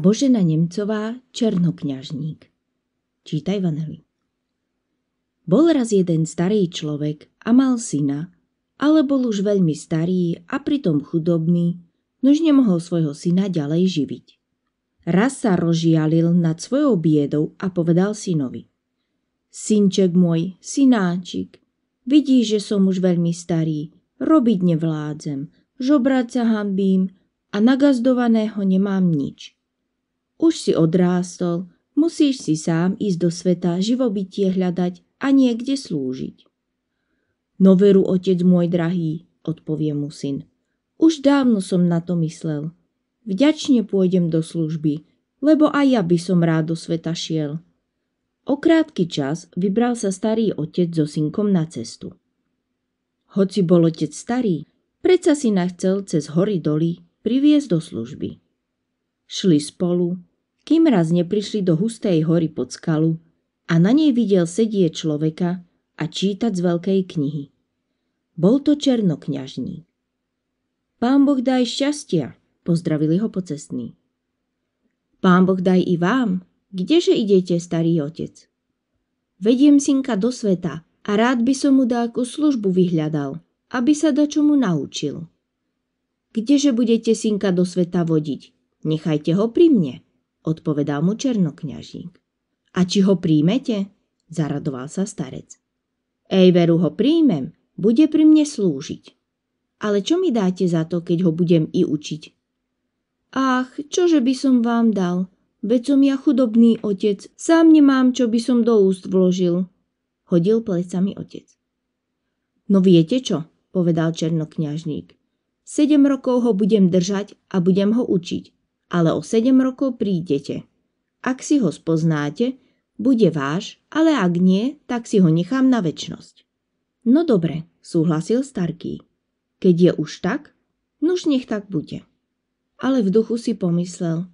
Božena Nemcová, Černokňažník. Čítaj vanely. Bol raz jeden starý človek a mal syna, ale bol už veľmi starý a pritom chudobný, nož nemohol svojho syna ďalej živiť. Raz sa rozžialil nad svojou biedou a povedal synovi. Synček môj, synáčik, vidíš, že som už veľmi starý, robiť nevládzem, žobrať sa hambím a nagazdovaného nemám nič – už si odrástol, musíš si sám ísť do sveta, živobytie hľadať a niekde slúžiť. No veru, otec môj drahý, odpovie mu syn. Už dávno som na to myslel. Vďačne pôjdem do služby, lebo aj ja by som rád do sveta šiel. O krátky čas vybral sa starý otec so synkom na cestu. Hoci bol otec starý, predsa si nachcel cez hory doly priviesť do služby. Šli spolu, kým raz neprišli do hustej hory pod skalu a na nej videl sedieť človeka a čítať z veľkej knihy. Bol to černokňažník. Pán Boh daj šťastia, pozdravili ho pocestní. Pán Boh daj i vám, kdeže idete, starý otec? Vediem synka do sveta a rád by som mu dáku službu vyhľadal, aby sa čomu naučil. Kdeže budete synka do sveta vodiť? Nechajte ho pri mne odpovedal mu černokňažník. A či ho príjmete? Zaradoval sa starec. Ej, veru ho príjmem, bude pri mne slúžiť. Ale čo mi dáte za to, keď ho budem i učiť? Ach, čože by som vám dal? Veď som ja chudobný otec, sám nemám, čo by som do úst vložil. Hodil plecami otec. No viete čo, povedal černokňažník. Sedem rokov ho budem držať a budem ho učiť ale o 7 rokov prídete. Ak si ho spoznáte, bude váš, ale ak nie, tak si ho nechám na väčnosť. No dobre, súhlasil Starký. Keď je už tak, nuž nech tak bude. Ale v duchu si pomyslel,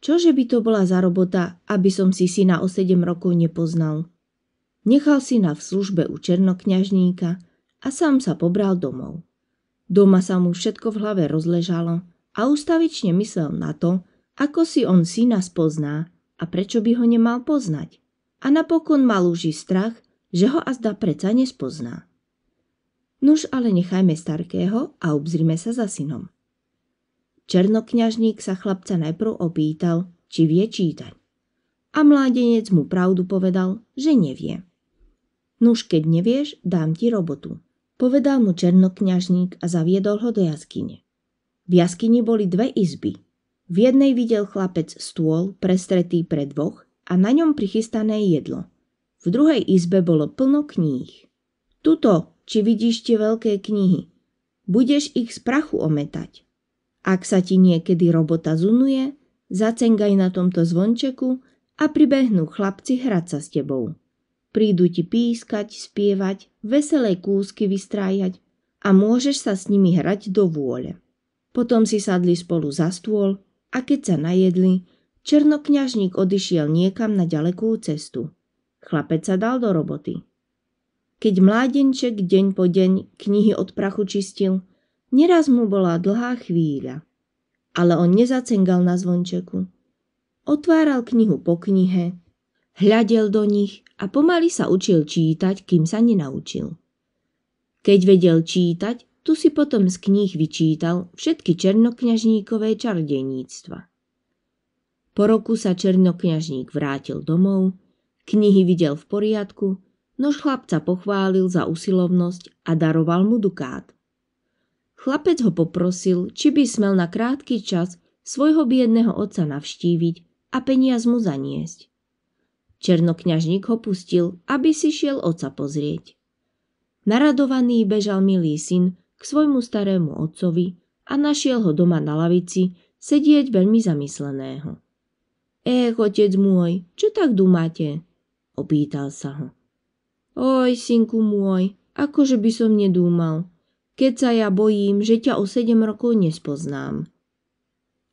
čože by to bola za robota, aby som si syna o 7 rokov nepoznal. Nechal na v službe u černokňažníka a sám sa pobral domov. Doma sa mu všetko v hlave rozležalo – a ustavične myslel na to, ako si on syna spozná a prečo by ho nemal poznať. A napokon mal už i strach, že ho azda preca nespozná. Nuž ale nechajme starkého a obzrime sa za synom. Černokňažník sa chlapca najprv opýtal, či vie čítať. A mládenec mu pravdu povedal, že nevie. Nuž keď nevieš, dám ti robotu, povedal mu černokňažník a zaviedol ho do jaskyne. V jaskyni boli dve izby. V jednej videl chlapec stôl prestretý pre dvoch a na ňom prichystané jedlo. V druhej izbe bolo plno kníh. Tuto, či vidíš tie veľké knihy, budeš ich z prachu ometať. Ak sa ti niekedy robota zunuje, zacengaj na tomto zvončeku a pribehnú chlapci hrať sa s tebou. Prídu ti pískať, spievať, veselé kúsky vystrájať a môžeš sa s nimi hrať do vôle. Potom si sadli spolu za stôl a keď sa najedli, černokňažník odišiel niekam na ďalekú cestu. Chlapec sa dal do roboty. Keď mládenček deň po deň knihy od prachu čistil, neraz mu bola dlhá chvíľa. Ale on nezacengal na zvončeku. Otváral knihu po knihe, hľadel do nich a pomaly sa učil čítať, kým sa nenaučil. Keď vedel čítať, tu si potom z kníh vyčítal všetky černokňažníkové čardeníctva. Po roku sa černokňažník vrátil domov, knihy videl v poriadku, nož chlapca pochválil za usilovnosť a daroval mu dukát. Chlapec ho poprosil, či by smel na krátky čas svojho biedného otca navštíviť a peniaz mu zaniesť. Černokňažník ho pustil, aby si šiel oca pozrieť. Naradovaný bežal milý syn k svojmu starému otcovi a našiel ho doma na lavici, sedieť veľmi zamysleného. Ech, otec môj, čo tak dúmate? Opýtal sa ho. Oj, synku môj, akože by som nedúmal, keď sa ja bojím, že ťa o sedem rokov nespoznám.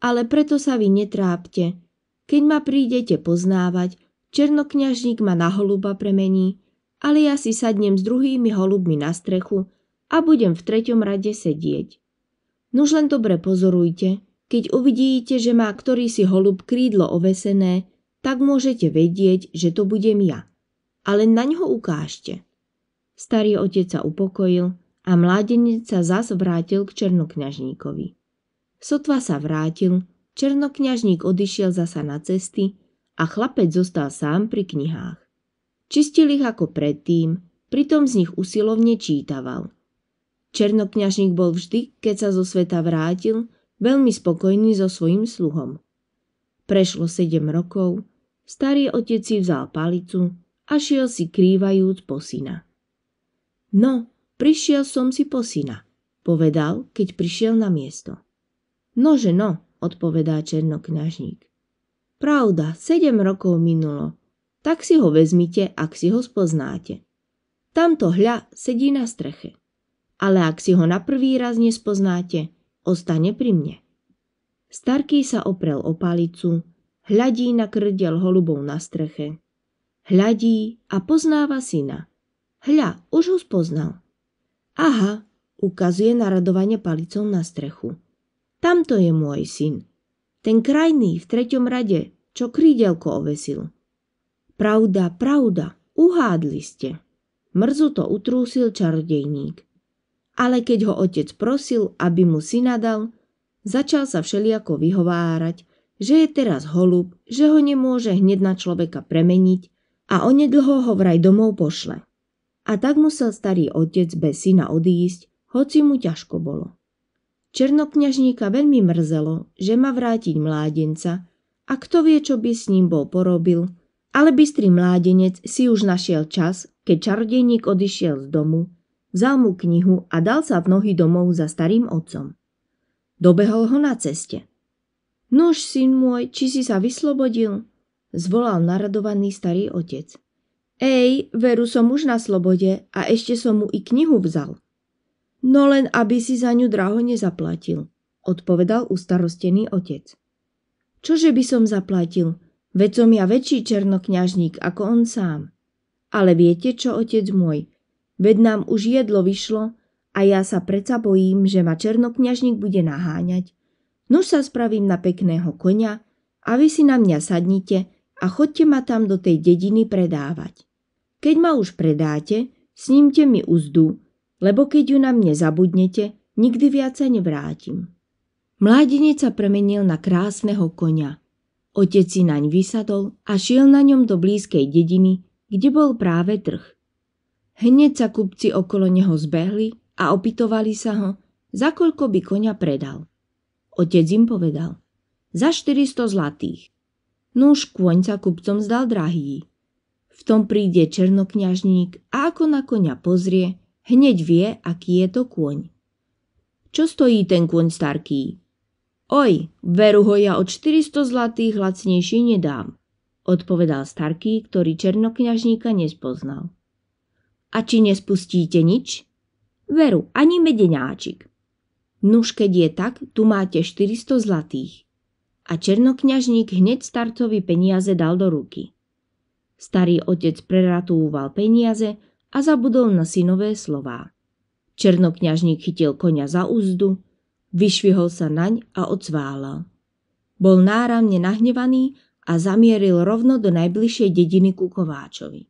Ale preto sa vy netrápte. Keď ma prídete poznávať, černokňažník ma na holuba premení, ale ja si sadnem s druhými holubmi na strechu a budem v treťom rade sedieť. Nuž len dobre pozorujte, keď uvidíte, že má ktorý si holub krídlo ovesené, tak môžete vedieť, že to budem ja. Ale na ňo ukážte. Starý otec sa upokojil a mládenec sa zas vrátil k černokňažníkovi. Sotva sa vrátil, černokňažník odišiel zasa na cesty a chlapec zostal sám pri knihách. Čistil ich ako predtým, pritom z nich usilovne čítaval. Černokňažník bol vždy, keď sa zo sveta vrátil, veľmi spokojný so svojím sluhom. Prešlo sedem rokov, starý otec si vzal palicu a šiel si krývajúc po syna. No, prišiel som si po syna, povedal, keď prišiel na miesto. Nože no, odpovedá černokňažník. Pravda, sedem rokov minulo. Tak si ho vezmite, ak si ho spoznáte. Tamto hľa sedí na streche ale ak si ho na prvý raz nespoznáte, ostane pri mne. Starký sa oprel o palicu, hľadí na krdel holubov na streche. Hľadí a poznáva syna. Hľa, už ho spoznal. Aha, ukazuje naradovanie palicou na strechu. Tamto je môj syn. Ten krajný v treťom rade, čo krídelko ovesil. Pravda, pravda, uhádli ste. Mrzu to utrúsil čarodejník ale keď ho otec prosil, aby mu syna dal, začal sa všeliako vyhovárať, že je teraz holub, že ho nemôže hneď na človeka premeniť a onedlho ho vraj domov pošle. A tak musel starý otec bez syna odísť, hoci mu ťažko bolo. Černokňažníka veľmi mrzelo, že má vrátiť mládenca a kto vie, čo by s ním bol porobil, ale bystrý mládenec si už našiel čas, keď čarodejník odišiel z domu Vzal mu knihu a dal sa v nohy domov za starým otcom. Dobehol ho na ceste. Nož, syn môj, či si sa vyslobodil? Zvolal naradovaný starý otec. Ej, veru som už na slobode a ešte som mu i knihu vzal. No len, aby si za ňu draho nezaplatil, odpovedal ustarostený otec. Čože by som zaplatil? Veď som ja väčší černokňažník ako on sám. Ale viete čo, otec môj, Veď nám už jedlo vyšlo a ja sa predsa bojím, že ma černokňažník bude naháňať. Nuž no sa spravím na pekného konia a vy si na mňa sadnite a chodte ma tam do tej dediny predávať. Keď ma už predáte, snímte mi uzdu, lebo keď ju na mne zabudnete, nikdy viac sa nevrátim. Mládenec sa premenil na krásneho konia. Otec si naň vysadol a šiel na ňom do blízkej dediny, kde bol práve trh. Hneď sa kupci okolo neho zbehli a opitovali sa ho, za koľko by konia predal. Otec im povedal, za 400 zlatých. Núž kôň sa kupcom zdal drahý. V tom príde černokňažník a ako na konia pozrie, hneď vie, aký je to kôň. Čo stojí ten kôň starký? Oj, veru ho ja od 400 zlatých lacnejší nedám, odpovedal starký, ktorý černokňažníka nespoznal. A či nespustíte nič? Veru, ani medeňáčik. Nuž keď je tak, tu máte 400 zlatých. A černokňažník hneď starcovi peniaze dal do ruky. Starý otec preratúval peniaze a zabudol na synové slová. Černokňažník chytil konia za úzdu, vyšvihol sa naň a odsválal. Bol náramne nahnevaný a zamieril rovno do najbližšej dediny ku Kováčovi.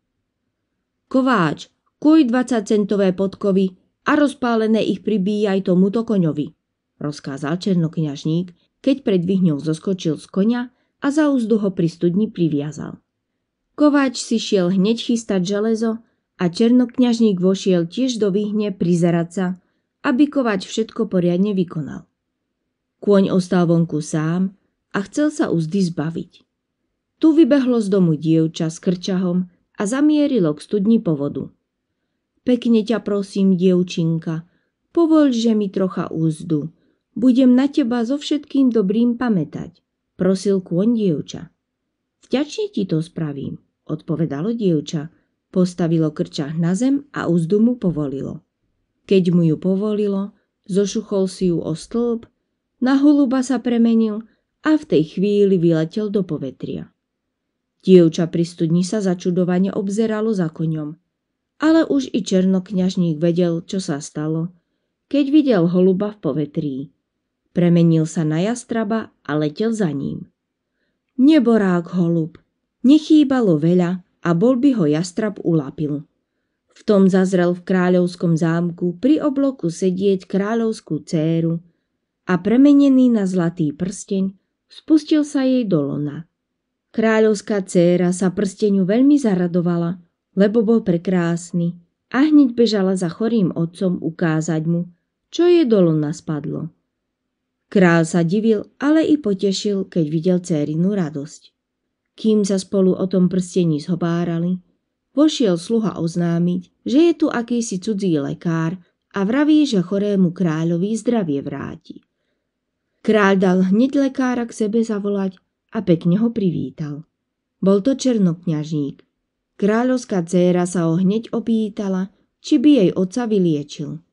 Kováč, Kuj 20-centové podkovy a rozpálené ich pribíjaj tomuto koňovi, rozkázal černokňažník, keď pred vyhňou zoskočil z konia a za úzdu ho pri studni priviazal. Kováč si šiel hneď chystať železo a černokňažník vošiel tiež do vyhne prizerať sa, aby Kováč všetko poriadne vykonal. Kôň ostal vonku sám a chcel sa úzdy zbaviť. Tu vybehlo z domu dievča s krčahom a zamierilo k studni po vodu. Pekne ťa prosím, dievčinka, povol, že mi trocha úzdu. Budem na teba so všetkým dobrým pamätať, prosil kôň dievča. Vťačne ti to spravím, odpovedalo dievča. Postavilo krčah na zem a úzdu mu povolilo. Keď mu ju povolilo, zošuchol si ju o stĺp, na holuba sa premenil a v tej chvíli vyletel do povetria. Dievča pri studni sa začudovane obzeralo za koňom – ale už i černokňažník vedel, čo sa stalo, keď videl holuba v povetrí. Premenil sa na jastraba a letel za ním. Neborák holub, nechýbalo veľa a bol by ho jastrab ulapil. V tom zazrel v kráľovskom zámku pri obloku sedieť kráľovskú céru a premenený na zlatý prsteň spustil sa jej do lona. Kráľovská céra sa prsteňu veľmi zaradovala lebo bol prekrásny a hneď bežala za chorým otcom ukázať mu, čo je dolo spadlo. Král sa divil, ale i potešil, keď videl cérinu radosť. Kým sa spolu o tom prstení zhobárali, pošiel sluha oznámiť, že je tu akýsi cudzí lekár a vraví, že chorému kráľovi zdravie vráti. Kráľ dal hneď lekára k sebe zavolať a pekne ho privítal. Bol to černokňažník, Kráľovská dcéra sa ho hneď opýtala, či by jej oca vyliečil.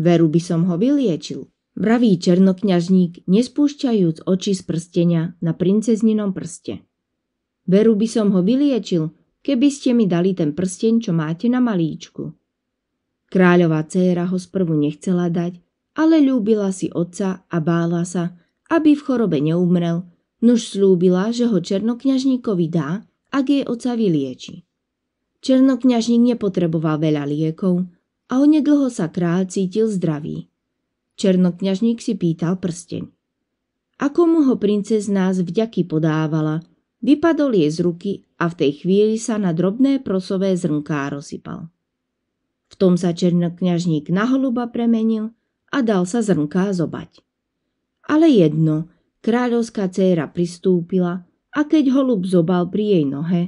Veru by som ho vyliečil, vraví černokňažník, nespúšťajúc oči z prstenia na princezninom prste. Veru by som ho vyliečil, keby ste mi dali ten prsteň, čo máte na malíčku. Kráľová dcéra ho sprvu nechcela dať, ale ľúbila si otca a bála sa, aby v chorobe neumrel, nož slúbila, že ho černokňažníkovi dá, ak jej oca vylieči. Černokňažník nepotreboval veľa liekov a onedlho sa král cítil zdravý. Černokňažník si pýtal prsteň. Ako mu ho princes nás vďaky podávala, vypadol jej z ruky a v tej chvíli sa na drobné prosové zrnká rozsypal. V tom sa černokňažník na holuba premenil a dal sa zrnká zobať. Ale jedno, kráľovská dcéra pristúpila a keď holub zobal pri jej nohe,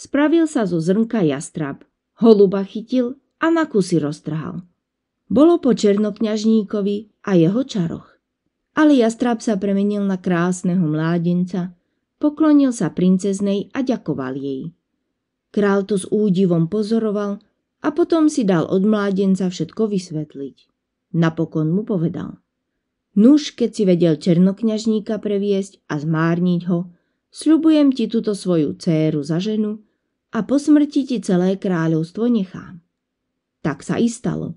Spravil sa zo zrnka jastrab. Holuba chytil a na kusy roztrhal. Bolo po černokňažníkovi a jeho čaroch. Ale jastrab sa premenil na krásneho mládenca, poklonil sa princeznej a ďakoval jej. Král to s údivom pozoroval a potom si dal od mládenca všetko vysvetliť. Napokon mu povedal. Nuž, keď si vedel černokňažníka previesť a zmárniť ho, sľubujem ti túto svoju céru za ženu a po smrti ti celé kráľovstvo nechám. Tak sa i stalo.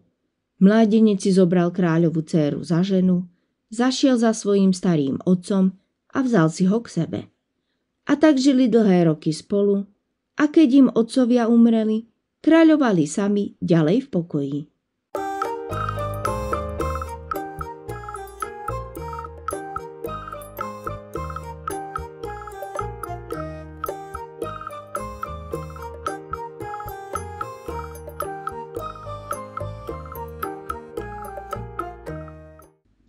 Mládenec si zobral kráľovú dceru za ženu, zašiel za svojím starým otcom a vzal si ho k sebe. A tak žili dlhé roky spolu a keď im otcovia umreli, kráľovali sami ďalej v pokoji.